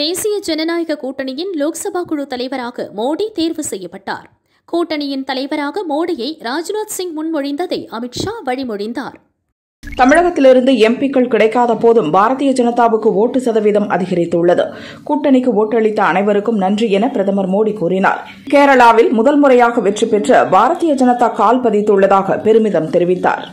தேசிய ஜனநாயக கூட்டணியின் லோக்சபா குழு தலைவராக மோடி தேர்வு செய்யப்பட்டார் கூட்டணியின் தலைவராக மோடியை ராஜ்நாத் சிங் முன்மொழிந்ததை அமித்ஷா வழிமொழிந்தார் தமிழகத்திலிருந்து எம்பிக்கள் கிடைக்காத போதும் பாரதிய ஜனதாவுக்கு ஓட்டு சதவீதம் அதிகரித்துள்ளது கூட்டணிக்கு ஓட்டளித்த அனைவருக்கும் நன்றி என பிரதமர் மோடி கூறினார் கேரளாவில் முதல் முறையாக வெற்றி பெற்று பாரதிய ஜனதா கால் பதித்துள்ளதாக பெருமிதம் தெரிவித்தாா்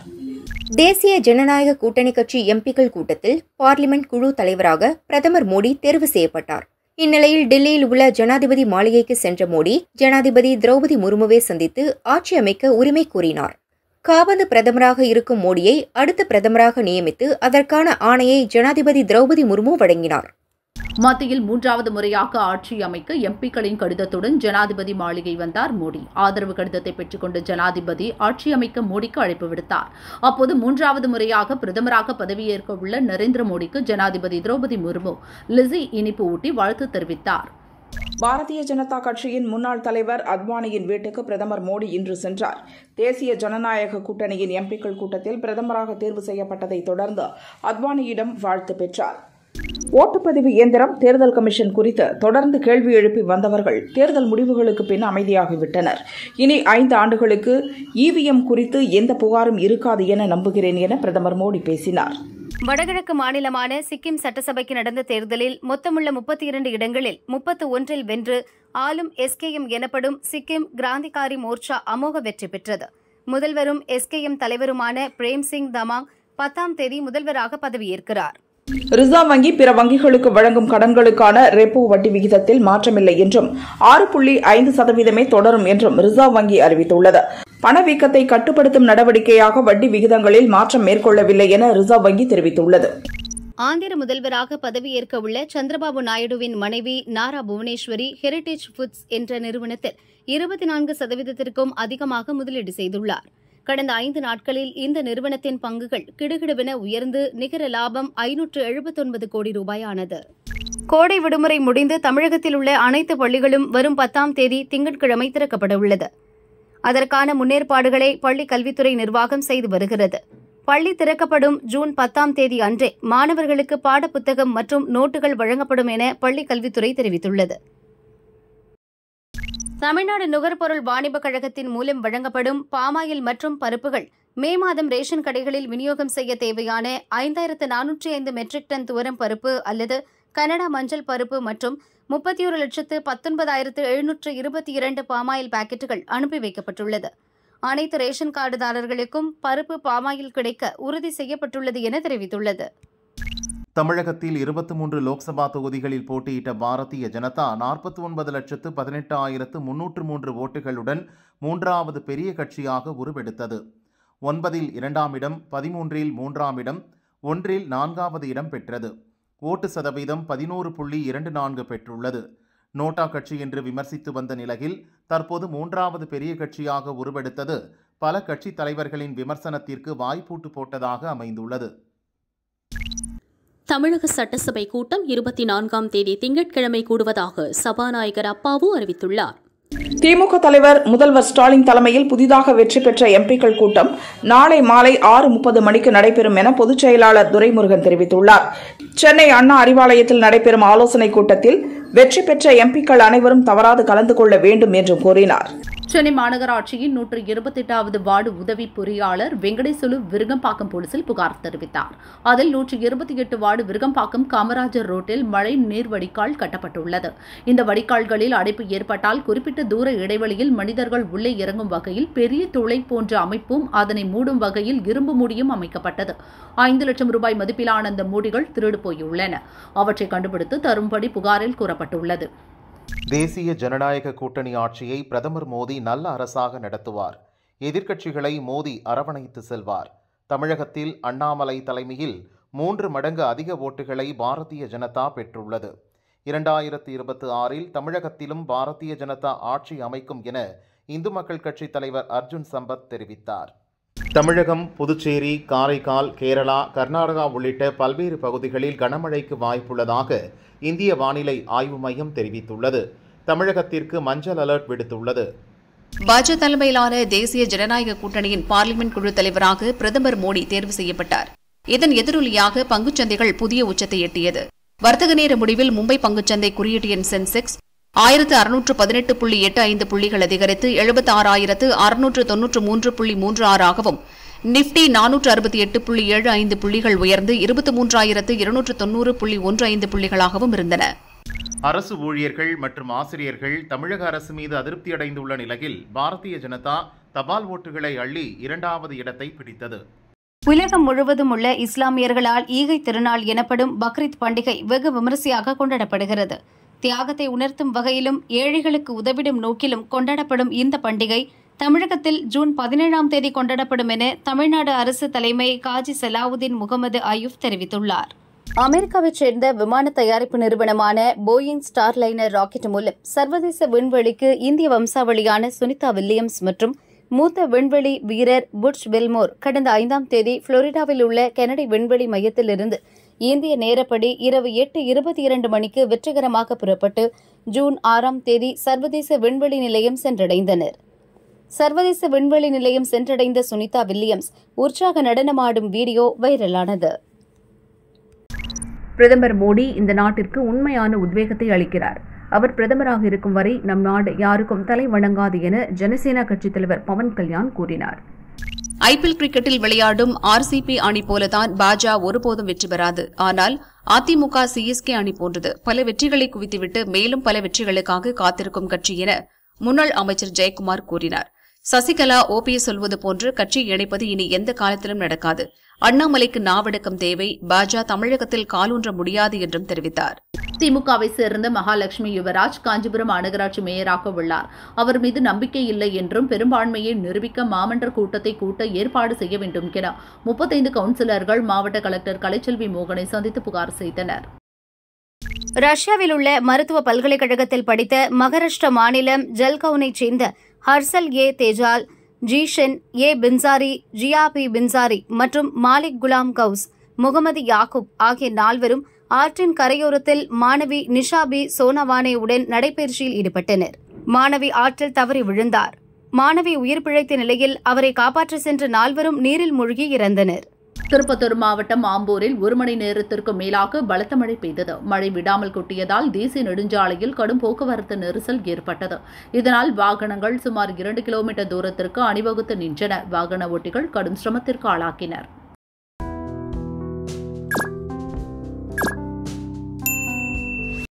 தேசிய ஜனநாயக கூட்டணி கட்சி எம்பிக்கள் கூட்டத்தில் பார்லிமெண்ட் குழு தலைவராக பிரதமர் மோடி தேர்வு செய்யப்பட்டார் இந்நிலையில் டெல்லியில் உள்ள ஜனாதிபதி மாளிகைக்கு சென்ற மோடி ஜனாதிபதி திரௌபதி முர்முவை சந்தித்து ஆட்சி அமைக்க உரிமை கூறினார் காபந்து பிரதமராக இருக்கும் மோடியை அடுத்த பிரதமராக நியமித்து அதற்கான ஆணையை ஜனாதிபதி திரௌபதி முர்மு வழங்கினார் மத்தியில் மூன்றாவது முறையாக ஆட்சி அமைக்க எம்பிக்களின் கடிதத்துடன் ஜனாதிபதி மாளிகை வந்தார் மோடி ஆதரவு கடிதத்தை பெற்றுக்கொண்டு ஜனாதிபதி ஆட்சி அமைக்க மோடிக்கு அழைப்பு விடுத்தார் அப்போது மூன்றாவது முறையாக பிரதமராக பதவியேற்க உள்ள நரேந்திர மோடிக்கு ஜனாதிபதி திரௌபதி முர்மு லிசி இனிப்பு ஊட்டி வாழ்த்து தெரிவித்தார் பாரதிய ஜனதா கட்சியின் முன்னாள் தலைவர் அத்வானியின் வீட்டுக்கு பிரதமர் மோடி இன்று சென்றார் தேசிய ஜனநாயக கூட்டணியின் எம்பிக்கள் கூட்டத்தில் பிரதமராக தேர்வு செய்யப்பட்டதை தொடர்ந்து அத்வானியிடம் வாழ்த்து பெற்றார் ஓட்டுப்பதிவு இயந்திரம் தேர்தல் கமிஷன் குறித்து தொடர்ந்து கேள்வி எழுப்பி வந்தவர்கள் தேர்தல் முடிவுகளுக்கு பின் அமைதியாகிவிட்டனர் இனி ஐந்து ஆண்டுகளுக்கு இவிஎம் குறித்து எந்த புகாரும் இருக்காது என நம்புகிறேன் என பிரதமர் மோடி பேசினார் வடகிழக்கு மாநிலமான சிக்கிம் சட்டசபைக்கு நடந்த தேர்தலில் மொத்தமுள்ள முப்பத்தி இரண்டு இடங்களில் முப்பத்து ஒன்றில் வென்று ஆளும் எஸ்கேஎம் எனப்படும் சிக்கிம் கிராந்திகாரி மோர்ச்சா அமோக வெற்றி பெற்றது முதல்வரும் எஸ்கேஎம் தலைவருமான பிரேம் சிங் தமாங் பத்தாம் தேதி முதல்வராக பதவியேற்கிறாா் ரிசர்வ் வங்கி பிற வங்கிகளுக்கு வழங்கும் கடன்களுக்கான ரெப்போ வட்டி விகிதத்தில் மாற்றமில்லை என்றும் ஆறு புள்ளி ஐந்து சதவீதமே தொடரும் என்றும் ரிசர்வ் வங்கி அறிவித்துள்ளது பணவீக்கத்தை கட்டுப்படுத்தும் நடவடிக்கையாக வட்டி விகிதங்களில் மாற்றம் மேற்கொள்ளவில்லை என ரிசர்வ் வங்கி தெரிவித்துள்ளது ஆந்திர முதல்வராக பதவியேற்க உள்ள சந்திரபாபு நாயுடுவின் மனைவி நாரா புவனேஸ்வரி ஹெரிடேஜ் ஃபுட்ஸ் என்ற நிறுவனத்தில் இருபத்தி நான்கு சதவீதத்திற்கும் அதிகமாக முதலீடு செய்துள்ளார் கடந்த ஐந்து நாட்களில் இந்த நிறுவனத்தின் பங்குகள் கிடுகிடுவென உயர்ந்து நிகர லாபம் ஐநூற்று எழுபத்தொன்பது கோடி ரூபாயானது கோடை விடுமுறை முடிந்து தமிழகத்தில் உள்ள அனைத்து பள்ளிகளும் வரும் பத்தாம் தேதி திங்கட்கிழமை திறக்கப்பட உள்ளது அதற்கான முன்னேற்பாடுகளை பள்ளி கல்வித்துறை நிர்வாகம் செய்து வருகிறது பள்ளி திறக்கப்படும் ஜூன் பத்தாம் தேதி அன்றே மாணவர்களுக்கு பாடப்புத்தகம் மற்றும் நோட்டுகள் வழங்கப்படும் என பள்ளி கல்வித்துறை தெரிவித்துள்ளது தமிழ்நாடு நுகர்பொருள் வாணிப கழகத்தின் மூலம் வழங்கப்படும் பாமாயில் மற்றும் பருப்புகள் மே மாதம் ரேஷன் கடைகளில் விநியோகம் செய்ய தேவையான ஐந்தாயிரத்து நானூற்றி ஐந்து மெட்ரிக் டன் துவரம் பருப்பு அல்லது கனடா மஞ்சள் பருப்பு மற்றும் முப்பத்தி ஒரு லட்சத்து பத்தொன்பதாயிரத்து எழுநூற்று இருபத்தி இரண்டு பாமாயில் பாக்கெட்டுகள் அனுப்பி வைக்கப்பட்டுள்ளது அனைத்து ரேஷன் கார்டுதாரர்களுக்கும் பருப்பு பாமாயில் கிடைக்க உறுதி செய்யப்பட்டுள்ளது என தெரிவித்துள்ளது தமிழகத்தில் இருபத்தி மூன்று லோக்சபா தொகுதிகளில் போட்டியிட்ட பாரதிய ஜனதா நாற்பத்தி ஒன்பது லட்சத்து பதினெட்டு ஆயிரத்து முன்னூற்று மூன்று ஓட்டுகளுடன் மூன்றாவது பெரிய கட்சியாக உருவெடுத்தது ஒன்பதில் இரண்டாம் இடம் பதிமூன்றில் மூன்றாம் இடம் ஒன்றில் நான்காவது இடம் பெற்றது ஓட்டு சதவீதம் பதினோரு புள்ளி இரண்டு நான்கு பெற்றுள்ளது நோட்டா கட்சி என்று விமர்சித்து வந்த நிலையில் தற்போது மூன்றாவது பெரிய கட்சியாக உருவெடுத்தது பல கட்சி தலைவர்களின் விமர்சனத்திற்கு வாய்ப்பூட்டு போட்டதாக அமைந்துள்ளது தமிழக சட்டசபை கூட்டம் இருபத்தி நான்காம் தேதி திங்கட்கிழமை கூடுவதாக சபாநாயகர் அப்பாவு அறிவித்துள்ளார் திமுக தலைவர் முதல்வர் ஸ்டாலின் தலைமையில் புதிதாக வெற்றி பெற்ற எம்பிக்கள் கூட்டம் நாளை மாலை ஆறு முப்பது மணிக்கு நடைபெறும் என பொதுச் செயலாளர் துரைமுருகன் தெரிவித்துள்ளார் சென்னை அண்ணா அறிவாலயத்தில் நடைபெறும் ஆலோசனைக் கூட்டத்தில் வெற்றி பெற்ற எம்பிக்கள் அனைவரும் தவறாது கலந்து கொள்ள வேண்டும் என்றும் கூறினார் சென்னை மாநகராட்சியின் நூற்று இருபத்தி எட்டாவது வார்டு உதவி பொறியாளர் வெங்கடேசுலு விருகம்பாக்கம் போலீசில் புகார் தெரிவித்தார் அதில் நூற்று இருபத்தி எட்டு வார்டு விருகம்பாக்கம் காமராஜர் ரோட்டில் மழை நீர் வடிகால் கட்டப்பட்டுள்ளது இந்த வடிகால்களில் அடைப்பு ஏற்பட்டால் குறிப்பிட்ட தூர இடைவெளியில் மனிதர்கள் உள்ளே இறங்கும் வகையில் பெரிய துளை போன்ற அமைப்பும் அதனை மூடும் வகையில் இரும்பு மூடியும் அமைக்கப்பட்டது ஐந்து லட்சம் ரூபாய் மதிப்பிலான அந்த மூடிகள் திருடு போயுள்ளன அவற்றை கண்டுபிடித்து தரும்படி புகாரில் கூறப்பட்டுள்ளது தேசிய ஜனநாயக கூட்டணி ஆட்சியை பிரதமர் மோடி நல்ல அரசாக நடத்துவார் எதிர்க்கட்சிகளை மோடி அரவணைத்து செல்வார் தமிழகத்தில் அண்ணாமலை தலைமையில் மூன்று மடங்கு அதிக ஓட்டுகளை பாரதிய ஜனதா பெற்றுள்ளது இரண்டாயிரத்தி இருபத்தி ஆறில் தமிழகத்திலும் பாரதிய ஜனதா ஆட்சி அமைக்கும் என இந்து மக்கள் கட்சி தலைவர் அர்ஜுன் சம்பத் தெரிவித்தார் தமிழகம் புதுச்சேரி காரைக்கால் கேரளா கர்நாடகா உள்ளிட்ட பல்வேறு பகுதிகளில் கனமழைக்கு வாய்ப்புள்ளதாக இந்திய வானிலை ஆய்வு மையம் தெரிவித்துள்ளது தமிழகத்திற்கு மஞ்சள் அலர்ட் விடுத்துள்ளது பாஜக தலைமையிலான தேசிய ஜனநாயக கூட்டணியின் பார்லிமெண்ட் குழு தலைவராக பிரதமர் மோடி தேர்வு செய்யப்பட்டார் இதன் எதிரொலியாக பங்குச்சந்தைகள் புதிய உச்சத்தை எட்டியது வர்த்தக நேர முடிவில் மும்பை பங்குச்சந்தை குறியீட்டு எண் சென்செக்ஸ் ஆயிரத்து அறுநூற்று பதினெட்டு புள்ளி எட்டு ஐந்து புள்ளிகள் அதிகரித்து எழுபத்தி ஆறாயிரத்து அறுநூற்று தொன்னூற்று மூன்று புள்ளி மூன்று ஆறாகவும் நிப்டி நானூற்று அறுபத்தி எட்டு புள்ளி ஏழு ஐந்து புள்ளிகள் உயர்ந்து இருபத்தி மூன்றாயிரத்து இருநூற்று தொன்னூறு புள்ளி ஒன்று ஐந்து புள்ளிகளாகவும் இருந்தன அரசு ஊழியர்கள் மற்றும் ஆசிரியர்கள் தமிழக அரசு மீது அதிருப்தி அடைந்துள்ள நிலையில் பாரதிய ஜனதா தபால் ஓட்டுகளை அள்ளி இரண்டாவது இடத்தை பிடித்தது உலகம் முழுவதும் உள்ள இஸ்லாமியர்களால் ஈகை திருநாள் எனப்படும் பக்ரீத் பண்டிகை வெகு விமரிசையாக கொண்டாடப்படுகிறது தியாகத்தை உணர்த்தும் வகையிலும் ஏழைகளுக்கு உதவிடும் நோக்கிலும் கொண்டாடப்படும் இந்த பண்டிகை தமிழகத்தில் ஜூன் பதினேழாம் தேதி கொண்டாடப்படும் என தமிழ்நாடு அரசு தலைமை காஜி சலாவுதீன் முகமது அயூப் தெரிவித்துள்ளார் அமெரிக்காவைச் சேர்ந்த விமான தயாரிப்பு நிறுவனமான போயிங் ஸ்டார்லைனர் ராக்கெட் மூலம் சர்வதேச விண்வெளிக்கு இந்திய வம்சாவளியான சுனிதா வில்லியம்ஸ் மற்றும் மூத்த விண்வெளி வீரர் புட்ச் வில்மோர் கடந்த ஐந்தாம் தேதி புளோரிடாவில் உள்ள கெனடி விண்வெளி மையத்திலிருந்து இந்திய நேரப்படி இரவு எட்டு இருபத்தி இரண்டு மணிக்கு வெற்றிகரமாக புறப்பட்டு ஜூன் ஆறாம் தேதி சர்வதேச விண்வெளி நிலையம் சென்றடைந்தனர் சர்வதேச விண்வெளி நிலையம் சென்றடைந்த சுனிதா வில்லியம்ஸ் உற்சாக நடனமாடும் வீடியோ வைரலானது பிரதமர் மோடி இந்த நாட்டிற்கு உண்மையான உத்வேகத்தை அளிக்கிறார் அவர் பிரதமராக இருக்கும் வரை நம் நாடு யாருக்கும் தலை வணங்காது என ஜனசேனா கட்சித் தலைவர் பவன் கல்யாண் கூறினார் ஐபிஎல் கிரிக்கெட்டில் விளையாடும் ஆர்சிபி அணி போலதான் பாஜா ஒருபோதும் வெற்றி பெறாது ஆனால் அதிமுக சிஎஸ்கே அணி போன்றது பல வெற்றிகளை குவித்துவிட்டு மேலும் பல வெற்றிகளுக்காக காத்திருக்கும் கட்சி என முன்னாள் அமைச்சர் ஜெயக்குமார் கூறினார் சசிகலா ஓபிஎஸ் சொல்வது போன்று கட்சி இணைப்பது இனி எந்த காலத்திலும் நடக்காது அண்ணாமலைக்கு நாவடக்கம் தேவை பாஜ தமிழகத்தில் காலூன்ற முடியாது என்றும் தெரிவித்தார் திமுகவை சேர்ந்த மகாலட்சுமி யுவராஜ் காஞ்சிபுரம் மாநகராட்சி மேயராக உள்ளார் அவர் மீது நம்பிக்கை இல்லை என்றும் பெரும்பான்மையை நிரூபிக்க மாமன்ற கூட்டத்தை கூட்ட ஏற்பாடு செய்ய வேண்டும் என முப்பத்தைந்து கவுன்சிலர்கள் மாவட்ட கலெக்டர் கலைச்செல்வி மோகனை சந்தித்து புகார் செய்தனர் ரஷ்யாவில் உள்ள மருத்துவ பல்கலைக்கழகத்தில் படித்த மகாராஷ்டிர மாநிலம் ஜல்கவுனைச் சேர்ந்த ஹர்சல் ஏ தேஜால் ஜி ஏ பின்சாரி ஜியாபி பின்சாரி மற்றும் மாலிக் குலாம் கவுஸ் முகமது யாகுப் ஆகிய நால்வரும் ஆற்றின் கரையோரத்தில் மாணவி நிஷாபி சோனவானே உடன் நடைபயிற்சியில் ஈடுபட்டனர் மாணவி ஆற்றில் தவறி விழுந்தார் மாணவி உயிர் பிழைத்த நிலையில் அவரை காப்பாற்ற சென்ற நால்வரும் நீரில் மூழ்கி இறந்தனர் திருப்பத்தூர் மாவட்டம் ஆம்பூரில் ஒரு மணி நேரத்திற்கும் மேலாக பலத்த மழை பெய்தது மழை விடாமல் கொட்டியதால் தேசிய நெடுஞ்சாலையில் கடும் போக்குவரத்து நெரிசல் ஏற்பட்டது இதனால் வாகனங்கள் சுமார் இரண்டு கிலோமீட்டர் தூரத்திற்கு அணிவகுத்து நின்றன வாகன ஓட்டிகள் கடும் சிரமத்திற்கு ஆளாக்கினர்